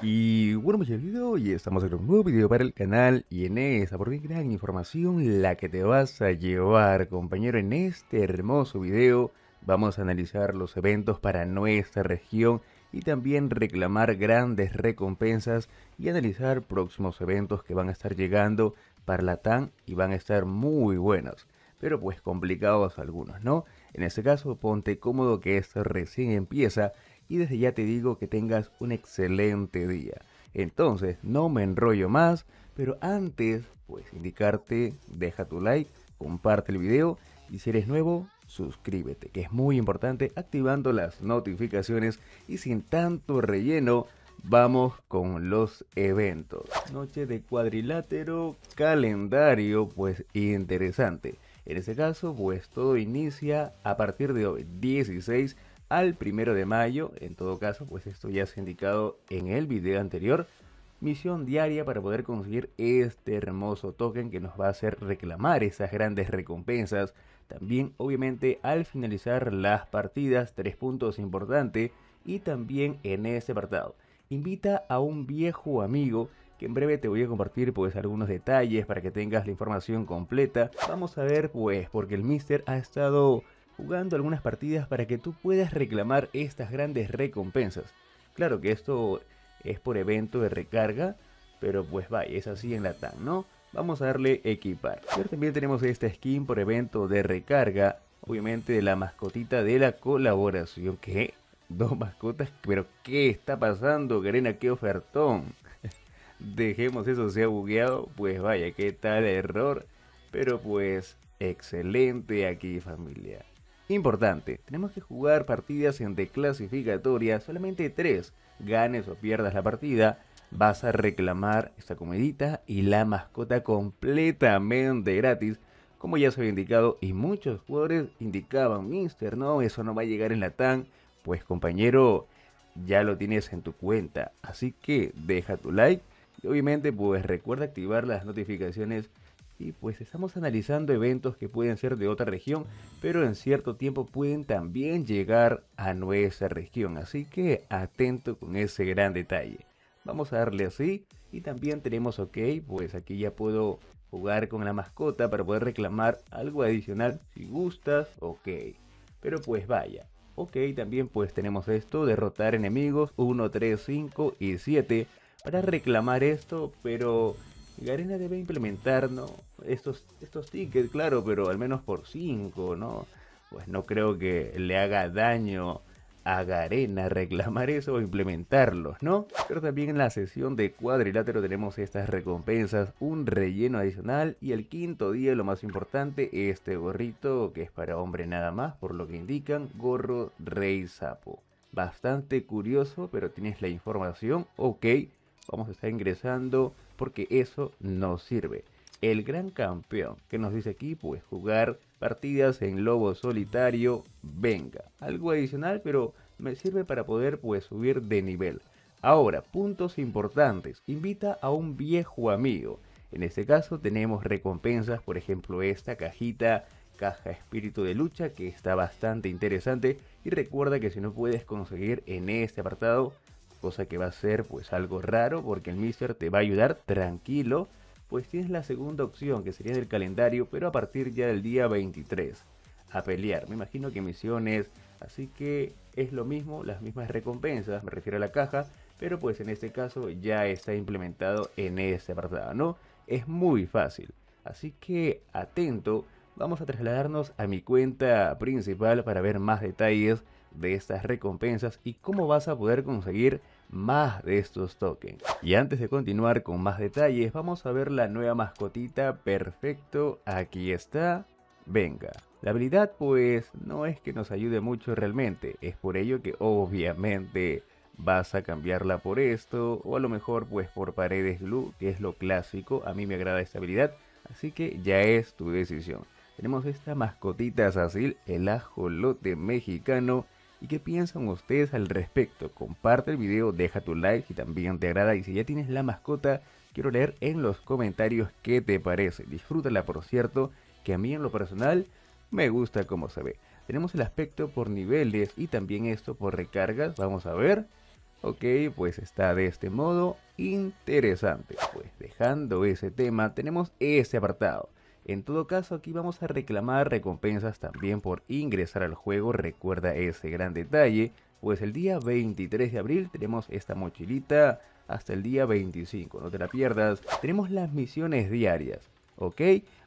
Y bueno muchachos, pues, hoy estamos en un nuevo video para el canal y en esta, porque gran información la que te vas a llevar compañero en este hermoso video vamos a analizar los eventos para nuestra región y también reclamar grandes recompensas y analizar próximos eventos que van a estar llegando para la TAN y van a estar muy buenos, pero pues complicados algunos, ¿no? En este caso ponte cómodo que esto recién empieza y desde ya te digo que tengas un excelente día. Entonces, no me enrollo más, pero antes, pues indicarte, deja tu like, comparte el video y si eres nuevo, suscríbete, que es muy importante activando las notificaciones y sin tanto relleno, vamos con los eventos. Noche de cuadrilátero, calendario, pues interesante. En ese caso, pues todo inicia a partir de hoy, 16 al primero de mayo, en todo caso, pues esto ya se ha indicado en el video anterior, misión diaria para poder conseguir este hermoso token que nos va a hacer reclamar esas grandes recompensas. También, obviamente, al finalizar las partidas, tres puntos importantes, y también en este apartado. Invita a un viejo amigo que en breve te voy a compartir pues algunos detalles para que tengas la información completa. Vamos a ver pues porque el Mister ha estado jugando algunas partidas para que tú puedas reclamar estas grandes recompensas. Claro que esto es por evento de recarga, pero pues vaya, es así en la TAN, ¿no? Vamos a darle equipar. Pero también tenemos esta skin por evento de recarga, obviamente de la mascotita de la colaboración. ¿Qué? Dos mascotas, pero ¿qué está pasando, Karina? ¿Qué ofertón? Dejemos eso, se ha bugueado. Pues vaya, qué tal error. Pero pues, excelente aquí, familia. Importante, tenemos que jugar partidas en declasificatoria solamente tres. Ganes o pierdas la partida, vas a reclamar esta comidita y la mascota completamente gratis. Como ya se había indicado, y muchos jugadores indicaban, Mister, no, eso no va a llegar en la TAN. Pues compañero, ya lo tienes en tu cuenta. Así que deja tu like y obviamente pues recuerda activar las notificaciones y pues estamos analizando eventos que pueden ser de otra región, pero en cierto tiempo pueden también llegar a nuestra región. Así que atento con ese gran detalle. Vamos a darle así. Y también tenemos, ok, pues aquí ya puedo jugar con la mascota para poder reclamar algo adicional si gustas, ok. Pero pues vaya. Ok, también pues tenemos esto, derrotar enemigos 1, 3, 5 y 7 para reclamar esto, pero Garena debe implementar ¿no? estos, estos tickets, claro, pero al menos por 5, ¿no? Pues no creo que le haga daño a Garena reclamar eso o implementarlos, ¿no? Pero también en la sesión de cuadrilátero tenemos estas recompensas, un relleno adicional y el quinto día, lo más importante, este gorrito que es para hombre nada más, por lo que indican, gorro rey sapo. Bastante curioso, pero tienes la información, ok, vamos a estar ingresando porque eso no sirve. El gran campeón que nos dice aquí, pues jugar partidas en lobo solitario, venga. Algo adicional, pero me sirve para poder pues subir de nivel. Ahora, puntos importantes. Invita a un viejo amigo. En este caso tenemos recompensas, por ejemplo esta cajita, caja espíritu de lucha, que está bastante interesante. Y recuerda que si no puedes conseguir en este apartado, cosa que va a ser pues algo raro porque el Mister te va a ayudar tranquilo, pues tienes la segunda opción que sería del calendario, pero a partir ya del día 23 a pelear. Me imagino que misiones, así que es lo mismo, las mismas recompensas, me refiero a la caja, pero pues en este caso ya está implementado en este apartado, ¿no? Es muy fácil. Así que atento, vamos a trasladarnos a mi cuenta principal para ver más detalles de estas recompensas y cómo vas a poder conseguir más de estos tokens. Y antes de continuar con más detalles, vamos a ver la nueva mascotita. Perfecto, aquí está. Venga. La habilidad pues no es que nos ayude mucho realmente, es por ello que obviamente vas a cambiarla por esto o a lo mejor pues por paredes blue que es lo clásico, a mí me agrada esta habilidad, así que ya es tu decisión. Tenemos esta mascotita Sacil, el ajolote mexicano, ¿Y qué piensan ustedes al respecto? Comparte el video, deja tu like si también te agrada y si ya tienes la mascota, quiero leer en los comentarios qué te parece. Disfrútala, por cierto, que a mí en lo personal me gusta cómo se ve. Tenemos el aspecto por niveles y también esto por recargas. Vamos a ver. Ok, pues está de este modo interesante. Pues dejando ese tema, tenemos ese apartado. En todo caso, aquí vamos a reclamar recompensas también por ingresar al juego, recuerda ese gran detalle. Pues el día 23 de abril tenemos esta mochilita hasta el día 25, no te la pierdas. Tenemos las misiones diarias, ¿ok?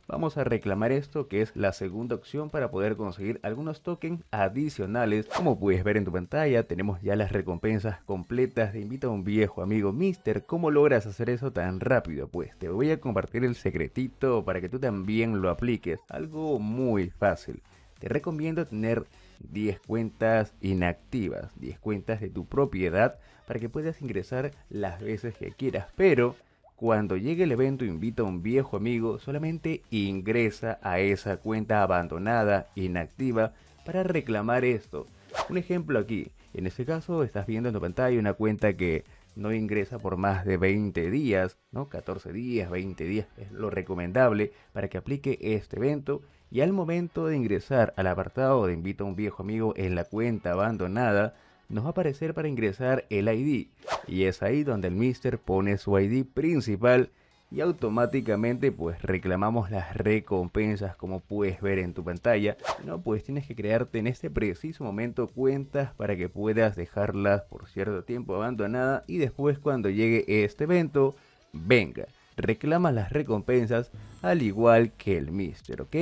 vamos a reclamar esto que es la segunda opción para poder conseguir algunos tokens adicionales. Como puedes ver en tu pantalla tenemos ya las recompensas completas Te invito a un viejo amigo mister. ¿Cómo logras hacer eso tan rápido? Pues te voy a compartir el secretito para que tú también lo apliques. Algo muy fácil. Te recomiendo tener 10 cuentas inactivas, 10 cuentas de tu propiedad para que puedas ingresar las veces que quieras. Pero cuando llegue el evento invita a un viejo amigo, solamente ingresa a esa cuenta abandonada, inactiva, para reclamar esto. Un ejemplo aquí, en este caso estás viendo en tu pantalla una cuenta que no ingresa por más de 20 días, ¿no? 14 días, 20 días es lo recomendable para que aplique este evento. Y al momento de ingresar al apartado de invita a un viejo amigo en la cuenta abandonada, nos va a aparecer para ingresar el ID y es ahí donde el mister pone su ID principal y automáticamente pues reclamamos las recompensas como puedes ver en tu pantalla. No, pues tienes que crearte en este preciso momento cuentas para que puedas dejarlas por cierto tiempo abandonada y después cuando llegue este evento, venga reclama las recompensas al igual que el Mister, ¿ok?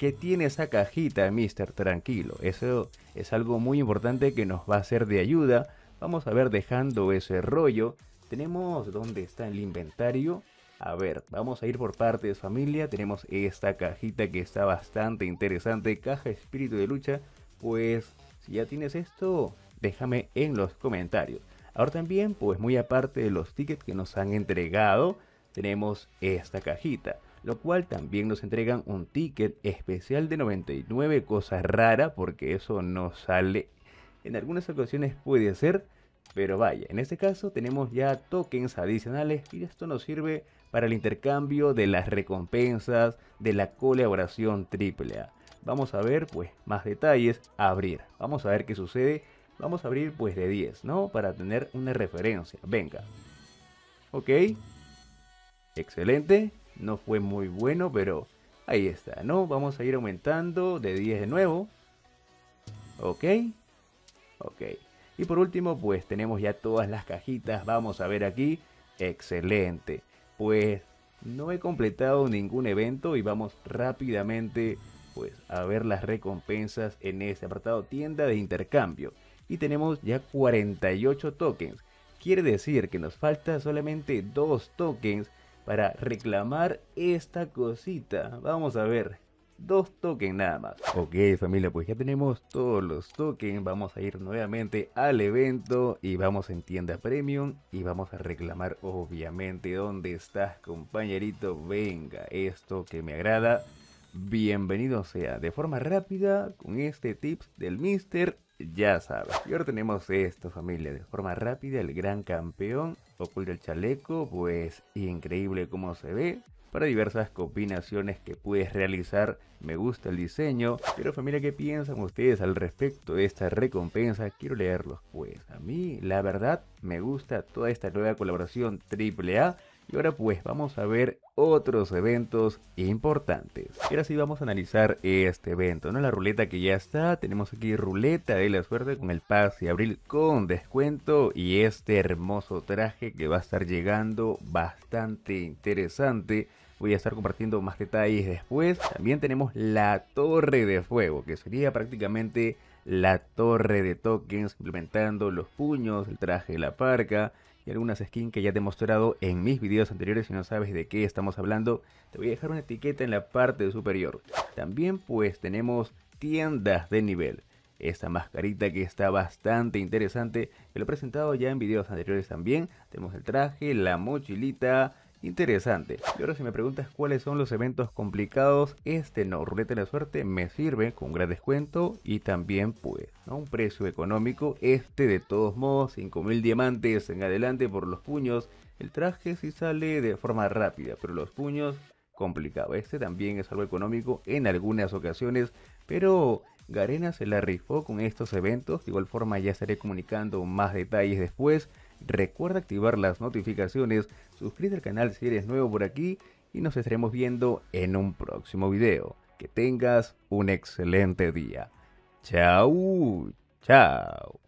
¿Qué tiene esa cajita, mister, tranquilo. Eso es algo muy importante que nos va a ser de ayuda. Vamos a ver dejando ese rollo. Tenemos dónde está el inventario. A ver, vamos a ir por parte partes familia. Tenemos esta cajita que está bastante interesante. Caja espíritu de lucha. Pues si ya tienes esto, déjame en los comentarios. Ahora también, pues muy aparte de los tickets que nos han entregado, tenemos esta cajita lo cual también nos entregan un ticket especial de 99, cosa rara porque eso no sale. En algunas ocasiones puede ser, pero vaya, en este caso tenemos ya tokens adicionales y esto nos sirve para el intercambio de las recompensas de la colaboración A. Vamos a ver pues más detalles, abrir. Vamos a ver qué sucede. Vamos a abrir pues de 10, ¿no? Para tener una referencia. Venga. Ok. Excelente no fue muy bueno, pero ahí está, ¿no? Vamos a ir aumentando de 10 de nuevo. Ok. Ok. Y por último, pues tenemos ya todas las cajitas. Vamos a ver aquí. Excelente. Pues no he completado ningún evento y vamos rápidamente pues a ver las recompensas en este apartado tienda de intercambio. Y tenemos ya 48 tokens. Quiere decir que nos falta solamente 2 tokens para reclamar esta cosita. Vamos a ver. Dos tokens nada más. Ok familia, pues ya tenemos todos los tokens. Vamos a ir nuevamente al evento y vamos en tienda premium y vamos a reclamar obviamente dónde estás compañerito. Venga, esto que me agrada. Bienvenido sea de forma rápida con este tips del mister ya sabes. Y ahora tenemos esto, familia. De forma rápida, el gran campeón Oculta el chaleco, pues increíble cómo se ve. Para diversas combinaciones que puedes realizar, me gusta el diseño. Pero familia, ¿qué piensan ustedes al respecto de esta recompensa? Quiero leerlos pues. A mí, la verdad, me gusta toda esta nueva colaboración AAA y ahora pues vamos a ver otros eventos importantes. Y ahora sí vamos a analizar este evento, ¿no? La ruleta que ya está. Tenemos aquí ruleta de la suerte con el pase y abril con descuento. Y este hermoso traje que va a estar llegando bastante interesante. Voy a estar compartiendo más detalles después. También tenemos la torre de fuego, que sería prácticamente la torre de tokens, implementando los puños, el traje de la parca y algunas skins que ya he mostrado en mis videos anteriores. Si no sabes de qué estamos hablando, te voy a dejar una etiqueta en la parte superior. También pues tenemos tiendas de nivel. Esta mascarita que está bastante interesante, que lo he presentado ya en videos anteriores también. Tenemos el traje, la mochilita, Interesante. Y ahora si me preguntas cuáles son los eventos complicados, este no, Ruleta de la Suerte me sirve con un gran descuento y también pues a un precio económico. Este de todos modos, 5.000 diamantes en adelante por los puños. El traje sí sale de forma rápida, pero los puños complicado. Este también es algo económico en algunas ocasiones, pero Garena se la rifó con estos eventos. De igual forma ya estaré comunicando más detalles después. Recuerda activar las notificaciones, suscríbete al canal si eres nuevo por aquí y nos estaremos viendo en un próximo video. Que tengas un excelente día. Chao, chao.